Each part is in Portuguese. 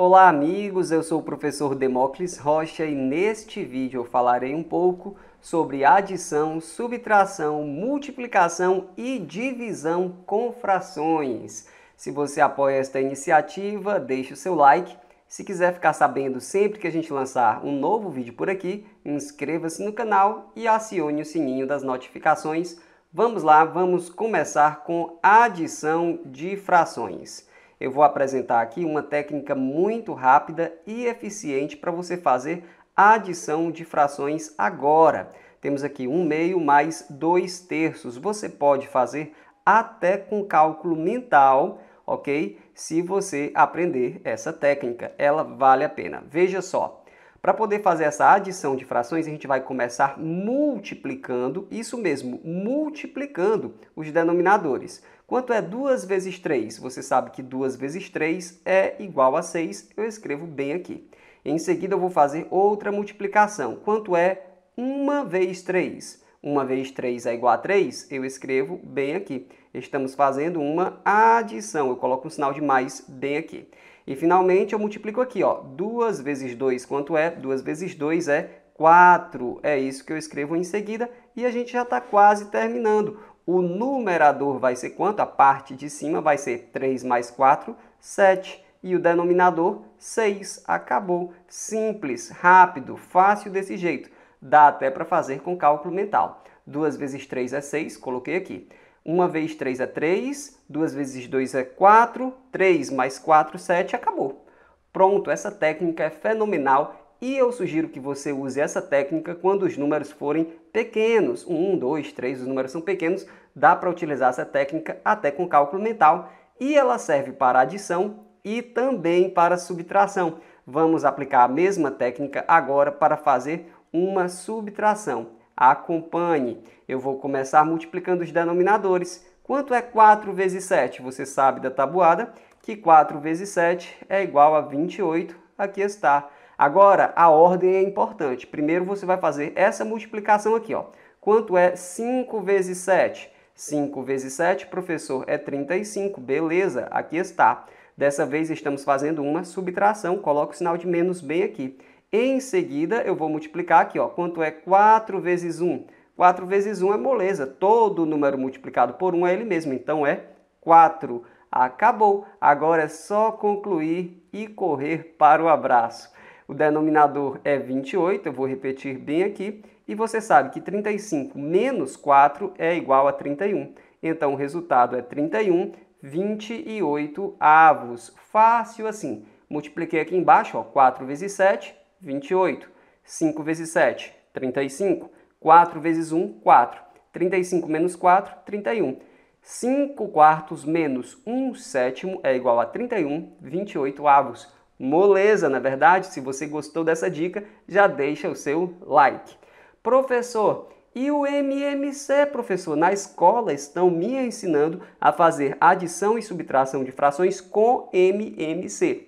Olá, amigos. Eu sou o professor Demócles Rocha e neste vídeo eu falarei um pouco sobre adição, subtração, multiplicação e divisão com frações. Se você apoia esta iniciativa, deixe o seu like. Se quiser ficar sabendo sempre que a gente lançar um novo vídeo por aqui, inscreva-se no canal e acione o sininho das notificações. Vamos lá, vamos começar com adição de frações eu vou apresentar aqui uma técnica muito rápida e eficiente para você fazer a adição de frações agora. Temos aqui 1 um meio mais 2 terços. Você pode fazer até com cálculo mental, ok? Se você aprender essa técnica, ela vale a pena. Veja só, para poder fazer essa adição de frações, a gente vai começar multiplicando, isso mesmo, multiplicando os denominadores. Quanto é 2 vezes 3? Você sabe que 2 vezes 3 é igual a 6. Eu escrevo bem aqui. Em seguida, eu vou fazer outra multiplicação. Quanto é 1 vezes 3? 1 vezes 3 é igual a 3? Eu escrevo bem aqui. Estamos fazendo uma adição. Eu coloco um sinal de mais bem aqui. E, finalmente, eu multiplico aqui. Ó. 2 vezes 2, quanto é? 2 vezes 2 é 4. É isso que eu escrevo em seguida. E a gente já está quase terminando. O numerador vai ser quanto? A parte de cima vai ser 3 mais 4, 7. E o denominador, 6. Acabou. Simples, rápido, fácil desse jeito. Dá até para fazer com cálculo mental. 2 vezes 3 é 6, coloquei aqui. 1 vez 3 é 3, 2 vezes 2 é 4, 3 mais 4, 7, acabou. Pronto, essa técnica é fenomenal e eu sugiro que você use essa técnica quando os números forem pequenos, 1, 2, 3, os números são pequenos, dá para utilizar essa técnica até com cálculo mental e ela serve para adição e também para subtração. Vamos aplicar a mesma técnica agora para fazer uma subtração. Acompanhe. Eu vou começar multiplicando os denominadores. Quanto é 4 vezes 7? Você sabe da tabuada que 4 vezes 7 é igual a 28. Aqui está. Agora, a ordem é importante. Primeiro você vai fazer essa multiplicação aqui, ó. Quanto é 5 vezes 7? 5 vezes 7, professor, é 35. Beleza, aqui está. Dessa vez estamos fazendo uma subtração, coloco o sinal de menos bem aqui. Em seguida, eu vou multiplicar aqui, ó, quanto é 4 vezes 1? 4 vezes 1 é moleza, todo número multiplicado por 1 é ele mesmo, então é 4. Acabou, agora é só concluir e correr para o abraço o denominador é 28, eu vou repetir bem aqui, e você sabe que 35 menos 4 é igual a 31. Então o resultado é 31, 28 avos. Fácil assim. Multipliquei aqui embaixo, ó, 4 vezes 7, 28. 5 vezes 7, 35. 4 vezes 1, 4. 35 menos 4, 31. 5 quartos menos 1 sétimo é igual a 31, 28 avos moleza, na verdade. Se você gostou dessa dica, já deixa o seu like. Professor, e o MMC, professor? Na escola estão me ensinando a fazer adição e subtração de frações com MMC.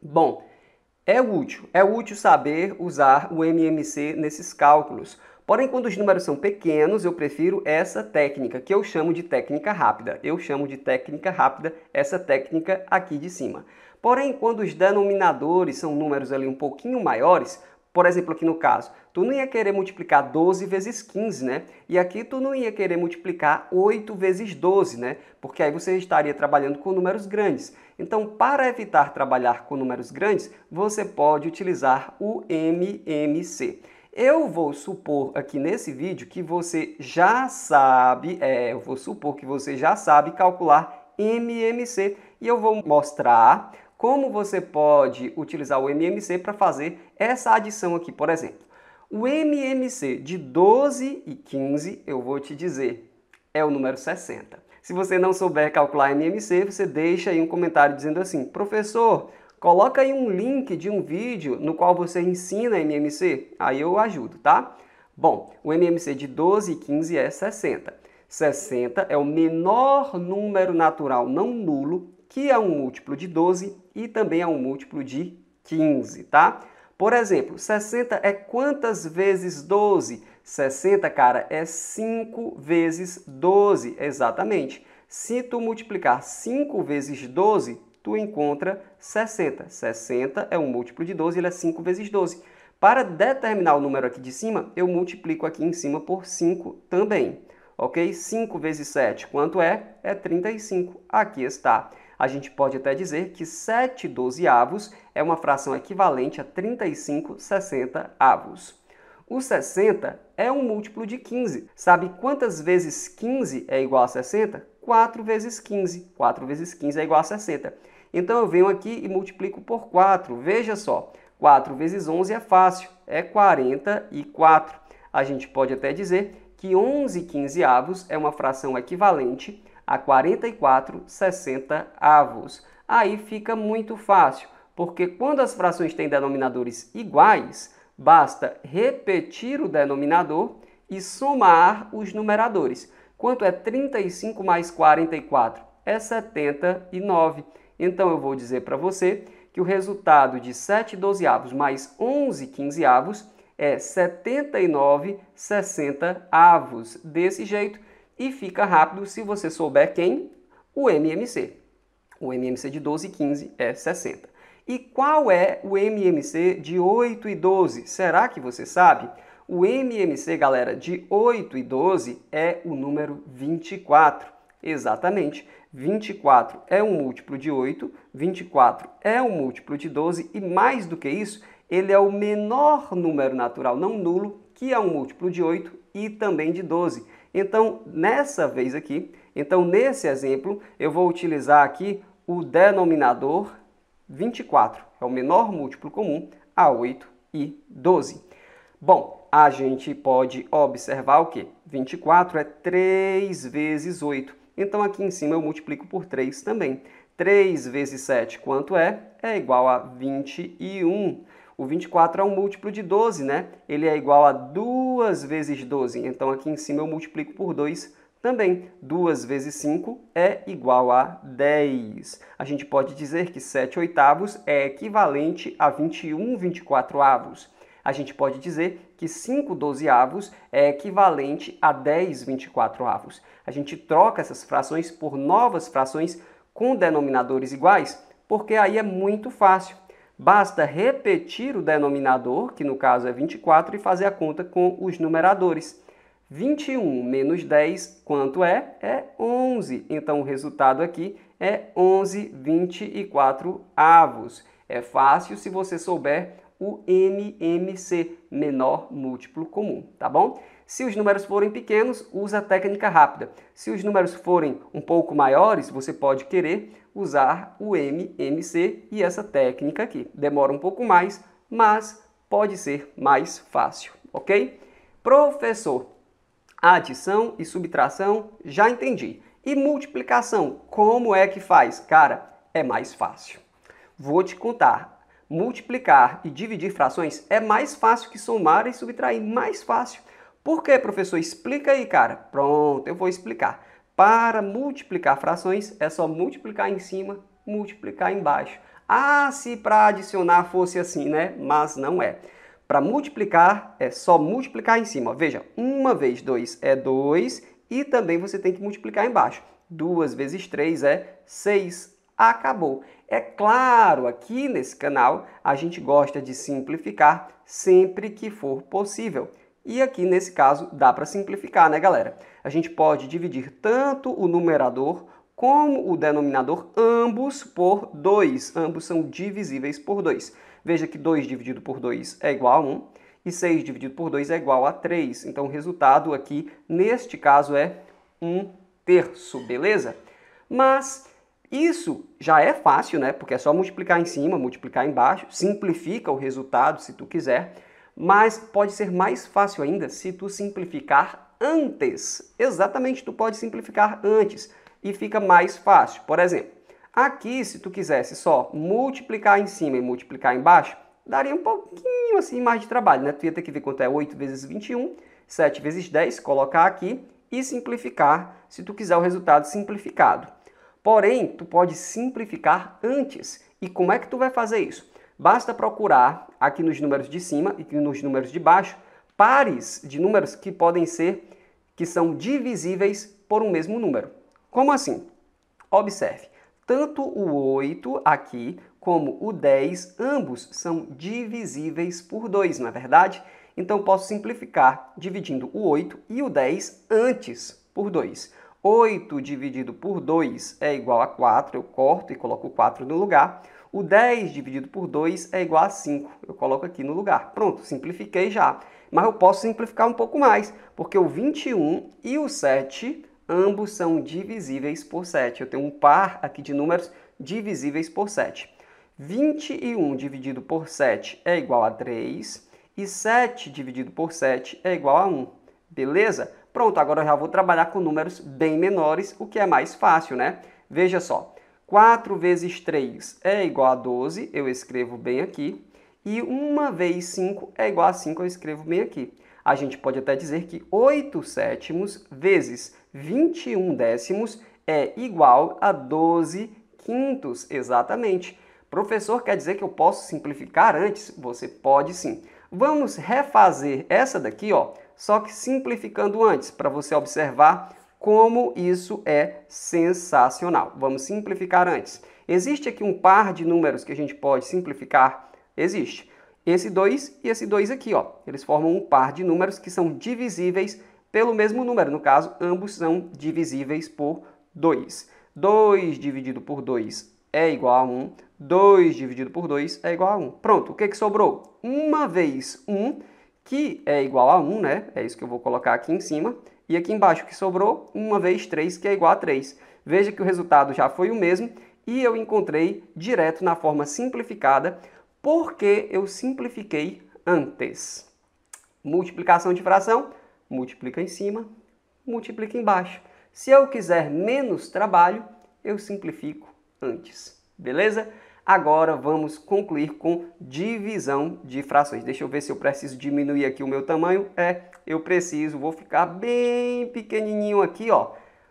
Bom, é útil, é útil saber usar o MMC nesses cálculos. Porém, quando os números são pequenos, eu prefiro essa técnica, que eu chamo de técnica rápida. Eu chamo de técnica rápida essa técnica aqui de cima. Porém, quando os denominadores são números ali um pouquinho maiores, por exemplo, aqui no caso, tu não ia querer multiplicar 12 vezes 15, né? E aqui tu não ia querer multiplicar 8 vezes 12, né? Porque aí você estaria trabalhando com números grandes. Então, para evitar trabalhar com números grandes, você pode utilizar o MMC. Eu vou supor aqui nesse vídeo que você já sabe, é, eu vou supor que você já sabe calcular MMC e eu vou mostrar como você pode utilizar o MMC para fazer essa adição aqui, por exemplo. O MMC de 12 e 15, eu vou te dizer, é o número 60. Se você não souber calcular MMC, você deixa aí um comentário dizendo assim, professor, coloca aí um link de um vídeo no qual você ensina MMC, aí eu ajudo, tá? Bom, o MMC de 12 e 15 é 60. 60 é o menor número natural não nulo, que é um múltiplo de 12, e também é um múltiplo de 15, tá? Por exemplo, 60 é quantas vezes 12? 60, cara, é 5 vezes 12, exatamente. Se tu multiplicar 5 vezes 12, tu encontra 60. 60 é um múltiplo de 12, ele é 5 vezes 12. Para determinar o número aqui de cima, eu multiplico aqui em cima por 5 também. Ok? 5 vezes 7, quanto é? É 35. Aqui está. A gente pode até dizer que 7 dozeavos é uma fração equivalente a 35 60 avos. O 60 é um múltiplo de 15. Sabe quantas vezes 15 é igual a 60? 4 vezes 15. 4 vezes 15 é igual a 60. Então eu venho aqui e multiplico por 4. Veja só, 4 vezes 11 é fácil, é 44. A gente pode até dizer que 11 quinzeavos é uma fração equivalente a 44,60 avos. Aí fica muito fácil, porque quando as frações têm denominadores iguais, basta repetir o denominador e somar os numeradores. Quanto é 35 mais 44? É 79. Então eu vou dizer para você que o resultado de 7 avos mais 11 avos é 79 60 avos. Desse jeito, e fica rápido se você souber quem? O MMC. O MMC de 12 e 15 é 60. E qual é o MMC de 8 e 12? Será que você sabe? O MMC, galera, de 8 e 12 é o número 24. Exatamente. 24 é um múltiplo de 8, 24 é um múltiplo de 12 e mais do que isso, ele é o menor número natural não nulo, que é um múltiplo de 8 e também de 12. Então, nessa vez aqui, então nesse exemplo, eu vou utilizar aqui o denominador 24, é o menor múltiplo comum a 8 e 12. Bom, a gente pode observar o que 24 é 3 vezes 8. Então aqui em cima eu multiplico por 3 também. 3 vezes 7, quanto é? É igual a 21. O 24 é um múltiplo de 12, né? Ele é igual a 2 vezes 12. Então, aqui em cima eu multiplico por 2 também. 2 vezes 5 é igual a 10. A gente pode dizer que 7 oitavos é equivalente a 21 24 avos. A gente pode dizer que 5 dozeavos é equivalente a 10 24 avos. A gente troca essas frações por novas frações com denominadores iguais, porque aí é muito fácil Basta repetir o denominador, que no caso é 24, e fazer a conta com os numeradores. 21 menos 10, quanto é? É 11. Então, o resultado aqui é 11 24 avos. É fácil se você souber o MMC, menor múltiplo comum, tá bom? Se os números forem pequenos, usa a técnica rápida. Se os números forem um pouco maiores, você pode querer usar o MMC e essa técnica aqui. Demora um pouco mais, mas pode ser mais fácil, ok? Professor, adição e subtração, já entendi. E multiplicação, como é que faz? Cara, é mais fácil. Vou te contar multiplicar e dividir frações é mais fácil que somar e subtrair, mais fácil. Por quê, professor? Explica aí, cara. Pronto, eu vou explicar. Para multiplicar frações, é só multiplicar em cima, multiplicar embaixo. Ah, se para adicionar fosse assim, né? Mas não é. Para multiplicar, é só multiplicar em cima. Veja, uma vezes 2 é 2 e também você tem que multiplicar embaixo. 2 vezes 3 é 6. Acabou. É claro, aqui nesse canal a gente gosta de simplificar sempre que for possível. E aqui nesse caso dá para simplificar, né, galera? A gente pode dividir tanto o numerador como o denominador, ambos por 2. Ambos são divisíveis por 2. Veja que 2 dividido por 2 é igual a 1 um, e 6 dividido por 2 é igual a 3. Então o resultado aqui, neste caso, é 1 um terço, beleza? Mas isso já é fácil, né? Porque é só multiplicar em cima, multiplicar embaixo, simplifica o resultado se tu quiser, mas pode ser mais fácil ainda se tu simplificar antes. Exatamente, tu pode simplificar antes e fica mais fácil. Por exemplo, aqui se tu quisesse só multiplicar em cima e multiplicar embaixo, daria um pouquinho assim mais de trabalho, né? Tu ia ter que ver quanto é 8 vezes 21, 7 vezes 10, colocar aqui e simplificar, se tu quiser o resultado simplificado. Porém, tu pode simplificar antes. E como é que tu vai fazer isso? Basta procurar aqui nos números de cima e aqui nos números de baixo pares de números que podem ser que são divisíveis por um mesmo número. Como assim? Observe, tanto o 8 aqui como o 10, ambos são divisíveis por 2, não é verdade? Então posso simplificar dividindo o 8 e o 10 antes por 2. 8 dividido por 2 é igual a 4, eu corto e coloco 4 no lugar. O 10 dividido por 2 é igual a 5, eu coloco aqui no lugar. Pronto, simplifiquei já. Mas eu posso simplificar um pouco mais, porque o 21 e o 7 ambos são divisíveis por 7. Eu tenho um par aqui de números divisíveis por 7. 21 dividido por 7 é igual a 3 e 7 dividido por 7 é igual a 1. Beleza? Pronto, agora eu já vou trabalhar com números bem menores, o que é mais fácil, né? Veja só, 4 vezes 3 é igual a 12, eu escrevo bem aqui. E 1 vezes 5 é igual a 5, eu escrevo bem aqui. A gente pode até dizer que 8 sétimos vezes 21 décimos é igual a 12 quintos, exatamente. Professor, quer dizer que eu posso simplificar antes? Você pode sim. Vamos refazer essa daqui, ó só que simplificando antes, para você observar como isso é sensacional. Vamos simplificar antes. Existe aqui um par de números que a gente pode simplificar? Existe. Esse 2 e esse 2 aqui, ó. Eles formam um par de números que são divisíveis pelo mesmo número. No caso, ambos são divisíveis por 2. 2 dividido por 2 é igual a 1. 2 dividido por 2 é igual a 1. Pronto, o que, que sobrou? Uma vez 1 que é igual a 1, né? É isso que eu vou colocar aqui em cima. E aqui embaixo que sobrou, 1 vezes 3, que é igual a 3. Veja que o resultado já foi o mesmo e eu encontrei direto na forma simplificada, porque eu simplifiquei antes. Multiplicação de fração, multiplica em cima, multiplica embaixo. Se eu quiser menos trabalho, eu simplifico antes. Beleza? Agora vamos concluir com divisão de frações. Deixa eu ver se eu preciso diminuir aqui o meu tamanho. É, eu preciso, vou ficar bem pequenininho aqui, ó.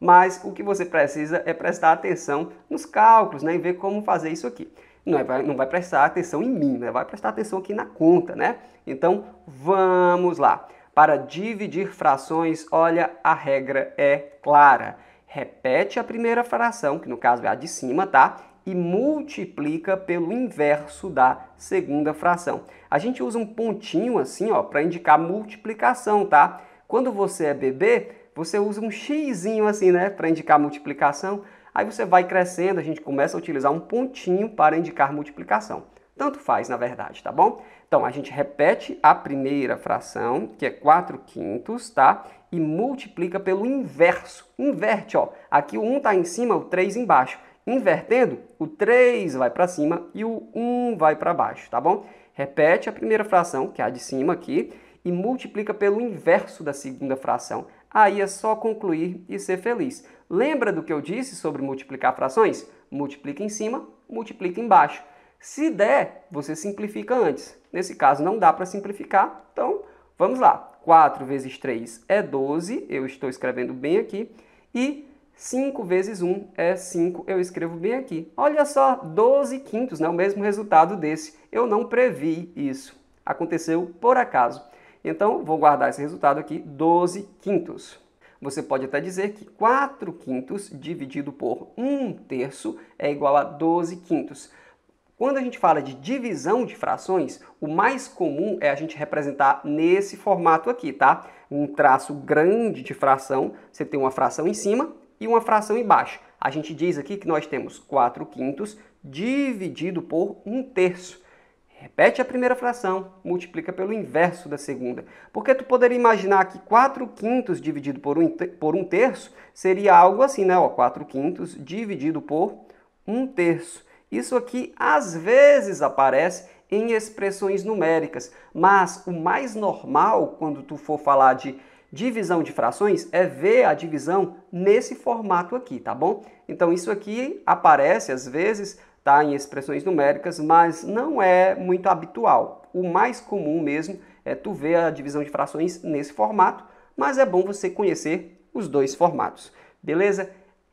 Mas o que você precisa é prestar atenção nos cálculos, né, e ver como fazer isso aqui. Não, é, não vai prestar atenção em mim, né? vai prestar atenção aqui na conta, né? Então, vamos lá. Para dividir frações, olha, a regra é clara. Repete a primeira fração, que no caso é a de cima, tá? e multiplica pelo inverso da segunda fração. A gente usa um pontinho assim, ó, para indicar multiplicação, tá? Quando você é bebê, você usa um xizinho assim, né, para indicar multiplicação. Aí você vai crescendo, a gente começa a utilizar um pontinho para indicar multiplicação. Tanto faz, na verdade, tá bom? Então, a gente repete a primeira fração, que é 4 quintos, tá? E multiplica pelo inverso. Inverte, ó. Aqui o 1 está em cima, o 3 embaixo. Invertendo, o 3 vai para cima e o 1 vai para baixo, tá bom? Repete a primeira fração, que é a de cima aqui, e multiplica pelo inverso da segunda fração. Aí é só concluir e ser feliz. Lembra do que eu disse sobre multiplicar frações? Multiplica em cima, multiplica embaixo. Se der, você simplifica antes. Nesse caso não dá para simplificar, então vamos lá. 4 vezes 3 é 12, eu estou escrevendo bem aqui, e 5 vezes 1 é 5, eu escrevo bem aqui. Olha só, 12 quintos, né? o mesmo resultado desse. Eu não previ isso, aconteceu por acaso. Então, vou guardar esse resultado aqui, 12 quintos. Você pode até dizer que 4 quintos dividido por 1 terço é igual a 12 quintos. Quando a gente fala de divisão de frações, o mais comum é a gente representar nesse formato aqui, tá? Um traço grande de fração, você tem uma fração em cima e uma fração embaixo. A gente diz aqui que nós temos 4 quintos dividido por 1 terço. Repete a primeira fração, multiplica pelo inverso da segunda. Porque tu poderia imaginar que 4 quintos dividido por 1 um, por um terço seria algo assim, né? 4 quintos dividido por 1 terço. Isso aqui às vezes aparece em expressões numéricas, mas o mais normal quando tu for falar de Divisão de frações é ver a divisão nesse formato aqui, tá bom? Então isso aqui aparece às vezes tá, em expressões numéricas, mas não é muito habitual. O mais comum mesmo é tu ver a divisão de frações nesse formato, mas é bom você conhecer os dois formatos, beleza?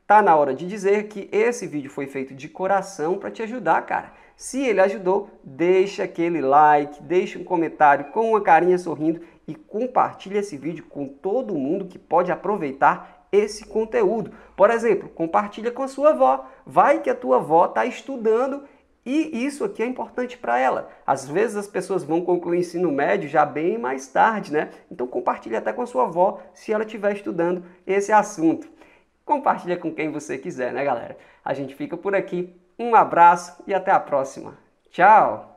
Tá na hora de dizer que esse vídeo foi feito de coração para te ajudar, cara. Se ele ajudou, deixa aquele like, deixa um comentário com uma carinha sorrindo e compartilhe esse vídeo com todo mundo que pode aproveitar esse conteúdo. Por exemplo, compartilha com a sua avó. Vai que a tua avó está estudando e isso aqui é importante para ela. Às vezes as pessoas vão concluir ensino médio já bem mais tarde, né? Então compartilha até com a sua avó se ela estiver estudando esse assunto. Compartilha com quem você quiser, né, galera? A gente fica por aqui. Um abraço e até a próxima. Tchau!